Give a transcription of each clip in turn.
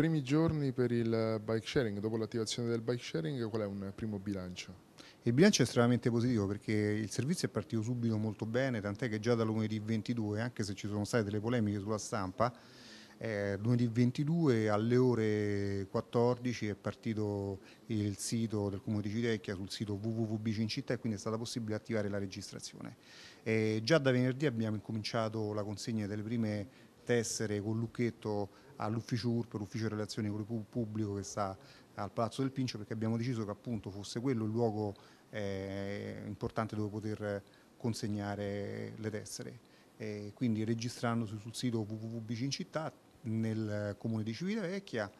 primi giorni per il bike sharing, dopo l'attivazione del bike sharing, qual è un primo bilancio? Il bilancio è estremamente positivo perché il servizio è partito subito molto bene, tant'è che già da lunedì 22, anche se ci sono state delle polemiche sulla stampa, eh, lunedì 22 alle ore 14 è partito il sito del Comune di Civitecchia sul sito www.bicincittà e quindi è stata possibile attivare la registrazione. Eh, già da venerdì abbiamo incominciato la consegna delle prime tessere con Lucchetto all'ufficio URP, l'ufficio relazioni con il pubblico che sta al Palazzo del Pincio perché abbiamo deciso che appunto fosse quello il luogo eh, importante dove poter consegnare le tessere. E quindi registrandosi sul sito www.bicincittà nel comune di Civitavecchia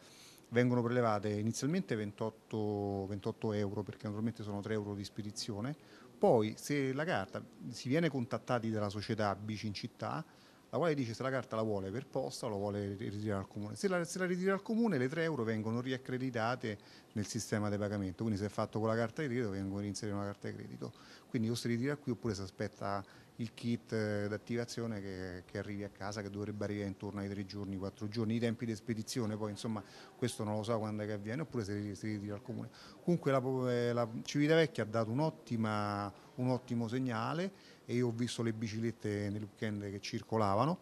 vengono prelevate inizialmente 28, 28 euro perché naturalmente sono 3 euro di spedizione, poi se la carta si viene contattati dalla società Bici in città la quale dice se la carta la vuole per posta o la vuole ritirare al comune. Se la, se la ritira al comune le 3 euro vengono riaccreditate nel sistema di pagamento, quindi se è fatto con la carta di credito vengono reinserite una carta di credito. Quindi o si ritira qui oppure si aspetta il kit eh, d'attivazione che, che, arrivi a casa che dovrebbe arrivare intorno ai 3 giorni, 4 giorni, i tempi di spedizione poi insomma questo non lo so quando è che avviene oppure se si ritira al comune. Comunque la, eh, la Civitavecchia ha dato un, un ottimo segnale e io ho visto le biciclette nel weekend che circolavano.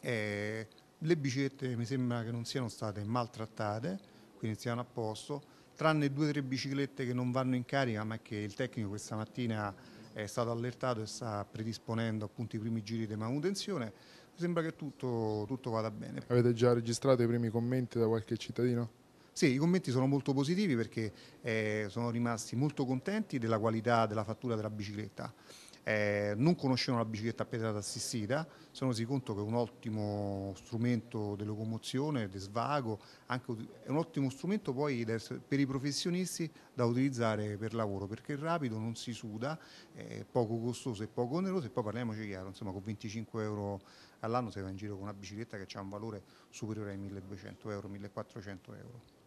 Eh, le biciclette mi sembra che non siano state maltrattate, quindi siano a posto, tranne due o tre biciclette che non vanno in carica, ma che il tecnico questa mattina è stato allertato e sta predisponendo appunto i primi giri di manutenzione. Mi sembra che tutto, tutto vada bene. Avete già registrato i primi commenti da qualche cittadino? Sì, i commenti sono molto positivi perché eh, sono rimasti molto contenti della qualità della fattura della bicicletta eh, non conoscevano la bicicletta a pedata assistita, sono resi conto che è un ottimo strumento di locomozione, di svago, anche, è un ottimo strumento poi per i professionisti da utilizzare per lavoro, perché è rapido, non si suda, è poco costoso e poco oneroso e poi parliamoci chiaro, insomma con 25 euro all'anno si va in giro con una bicicletta che ha un valore superiore ai 1200 euro, 1400 euro.